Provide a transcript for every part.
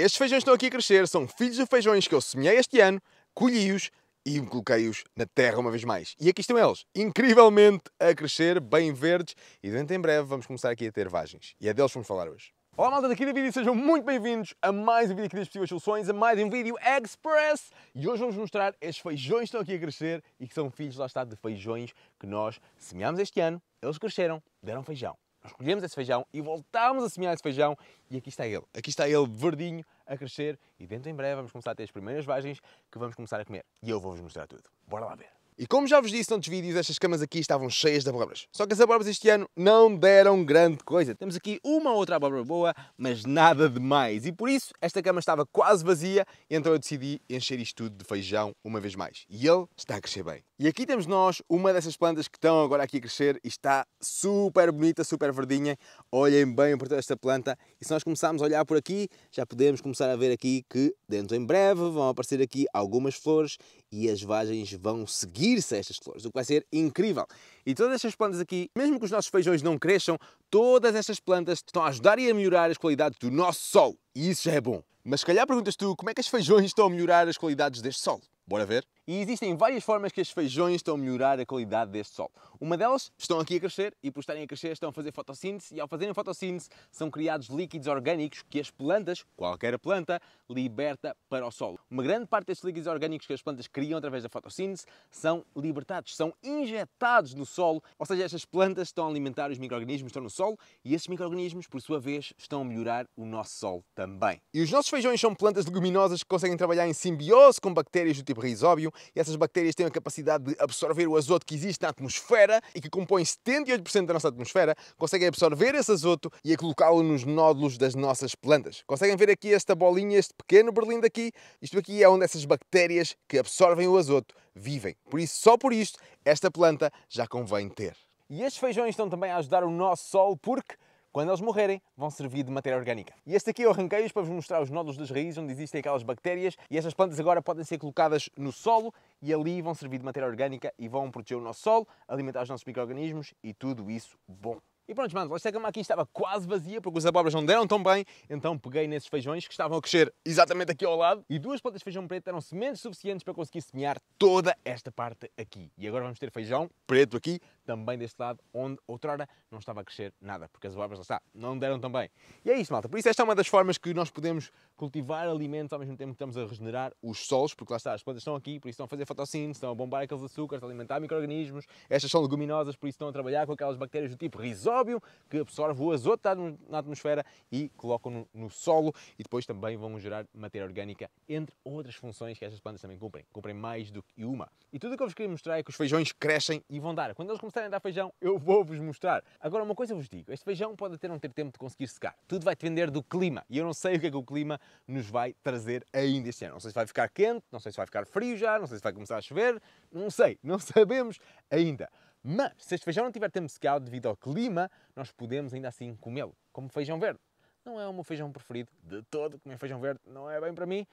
Estes feijões estão aqui a crescer, são filhos de feijões que eu semeei este ano, colhi-os e coloquei-os na terra uma vez mais. E aqui estão eles, incrivelmente a crescer, bem verdes, e dentro em breve vamos começar aqui a ter vagens. E é deles que vamos falar hoje. Olá malta daqui da vídeo, sejam muito bem-vindos a mais um vídeo aqui das Possíveis Soluções, a mais um vídeo Express! E hoje vamos mostrar estes feijões que estão aqui a crescer e que são filhos, lá está, de feijões que nós semeámos este ano, eles cresceram, deram feijão colhemos esse feijão e voltámos a semear esse feijão e aqui está ele. Aqui está ele verdinho a crescer e dentro em breve vamos começar a ter as primeiras vagens que vamos começar a comer. E eu vou-vos mostrar tudo. Bora lá ver. E como já vos disse noutros vídeos, estas camas aqui estavam cheias de abóboras. Só que as abóboras este ano não deram grande coisa. Temos aqui uma outra abóbora boa, mas nada demais. E por isso, esta cama estava quase vazia, então eu decidi encher isto tudo de feijão uma vez mais. E ele está a crescer bem. E aqui temos nós uma dessas plantas que estão agora aqui a crescer e está super bonita, super verdinha. Olhem bem para esta planta. E se nós começarmos a olhar por aqui, já podemos começar a ver aqui que dentro em breve vão aparecer aqui algumas flores e as vagens vão seguir-se a estas flores, o que vai ser incrível. E todas estas plantas aqui, mesmo que os nossos feijões não cresçam, todas estas plantas estão a ajudar e a melhorar as qualidades do nosso solo. E isso já é bom. Mas se calhar perguntas tu como é que os feijões estão a melhorar as qualidades deste solo. Bora ver? E existem várias formas que estes feijões estão a melhorar a qualidade deste sol. Uma delas estão aqui a crescer e por estarem a crescer estão a fazer fotossíntese e ao fazerem fotossíntese são criados líquidos orgânicos que as plantas, qualquer planta, liberta para o solo. Uma grande parte destes líquidos orgânicos que as plantas criam através da fotossíntese são libertados, são injetados no solo, ou seja, estas plantas estão a alimentar os micro-organismos estão no solo e esses micro-organismos, por sua vez, estão a melhorar o nosso solo também. E os nossos feijões são plantas leguminosas que conseguem trabalhar em simbiose com bactérias do tipo risóbio e essas bactérias têm a capacidade de absorver o azoto que existe na atmosfera e que compõe 78% da nossa atmosfera, conseguem absorver esse azoto e colocá-lo nos nódulos das nossas plantas. Conseguem ver aqui esta bolinha, este pequeno berlim daqui? Isto aqui é onde essas bactérias que absorvem o azoto vivem. Por isso, só por isto, esta planta já convém ter. E estes feijões estão também a ajudar o nosso sol porque quando eles morrerem, vão servir de matéria orgânica. E este aqui eu é arranquei-os para vos mostrar os nódulos das raízes, onde existem aquelas bactérias, e essas plantas agora podem ser colocadas no solo e ali vão servir de matéria orgânica e vão proteger o nosso solo, alimentar os nossos micro-organismos e tudo isso bom. E pronto, mano, esta cama aqui estava quase vazia porque os abobras não deram tão bem, então peguei nesses feijões que estavam a crescer exatamente aqui ao lado e duas plantas de feijão preto eram sementes suficientes para conseguir semear toda esta parte aqui. E agora vamos ter feijão preto aqui também deste lado, onde outrora não estava a crescer nada, porque as abobras, lá está, não deram tão bem. E é isso, malta. Por isso, esta é uma das formas que nós podemos cultivar alimentos ao mesmo tempo que estamos a regenerar os solos, porque lá está, as plantas estão aqui, por isso estão a fazer fotossíntese, estão a bombar aqueles açúcares, a alimentar micro-organismos. Estas são leguminosas, por isso estão a trabalhar com aquelas bactérias do tipo risóbio, que absorvem o azoto na atmosfera e colocam no, no solo, e depois também vão gerar matéria orgânica, entre outras funções que estas plantas também cumprem. Cumprem mais do que uma. E tudo o que eu vos queria mostrar é que os feijões crescem e vão dar. Quando eles começarem começarem a dar feijão, eu vou-vos mostrar. Agora, uma coisa eu vos digo, este feijão pode até não ter tempo de conseguir secar. Tudo vai depender do clima. E eu não sei o que é que o clima nos vai trazer ainda este ano. Não sei se vai ficar quente, não sei se vai ficar frio já, não sei se vai começar a chover, não sei, não sabemos ainda. Mas, se este feijão não tiver tempo de secar devido ao clima, nós podemos ainda assim comê-lo, como feijão verde. Não é o meu feijão preferido de todo, comer feijão verde não é bem para mim,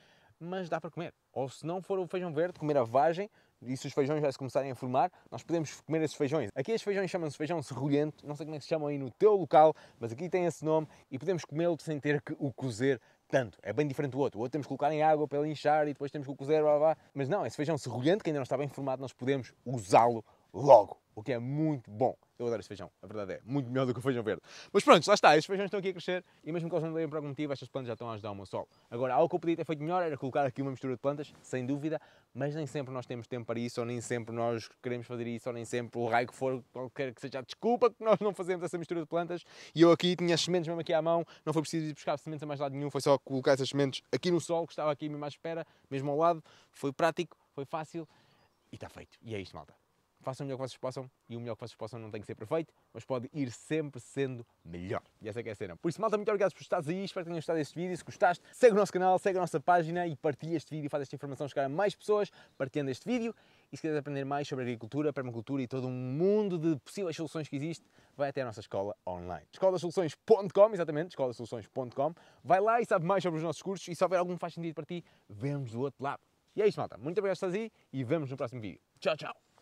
mas dá para comer. Ou se não for o feijão verde, comer a vagem, e se os feijões já se começarem a formar, nós podemos comer esses feijões. Aqui esses feijões chamam-se feijão serrulhento, não sei como é que se chamam aí no teu local, mas aqui tem esse nome e podemos comê-lo sem ter que o cozer tanto. É bem diferente do outro. O outro temos que colocar em água para ele inchar e depois temos que o cozer, blá blá. Mas não, esse feijão serrulhento que ainda não está bem formado, nós podemos usá-lo logo o que é muito bom. Eu adoro esse feijão, a verdade é, muito melhor do que o feijão verde. Mas pronto, lá está, estes feijões estão aqui a crescer e mesmo que eles não deem por algum motivo, estas plantas já estão a ajudar o meu solo. Agora, algo que eu podia ter feito melhor era colocar aqui uma mistura de plantas, sem dúvida, mas nem sempre nós temos tempo para isso, ou nem sempre nós queremos fazer isso, ou nem sempre o raio que for, qualquer que seja, desculpa que nós não fazemos essa mistura de plantas. E eu aqui tinha as sementes mesmo aqui à mão, não foi preciso ir buscar sementes a mais lado nenhum, foi só colocar essas sementes aqui no solo, que estava aqui mesmo à espera, mesmo ao lado, foi prático, foi fácil e está feito. E é isto, malta façam o melhor que vocês possam e o melhor que vocês possam não tem que ser perfeito, mas pode ir sempre sendo melhor. E essa é, é a cena. Por isso, malta, muito obrigado por estares aí, espero que tenham gostado deste vídeo. Se gostaste, segue o nosso canal, segue a nossa página e partilha este vídeo, e faz esta informação chegar a mais pessoas partilhando este vídeo. E se quiseres aprender mais sobre agricultura, permacultura e todo um mundo de possíveis soluções que existe, vai até a nossa escola online. escolasoluções.com, exatamente, escolasoluções.com. Vai lá e sabe mais sobre os nossos cursos e se houver algum que faz sentido para ti, vemos do outro lado. E é isso, malta. Muito obrigado por estares aí e vemos no próximo vídeo. Tchau, tchau!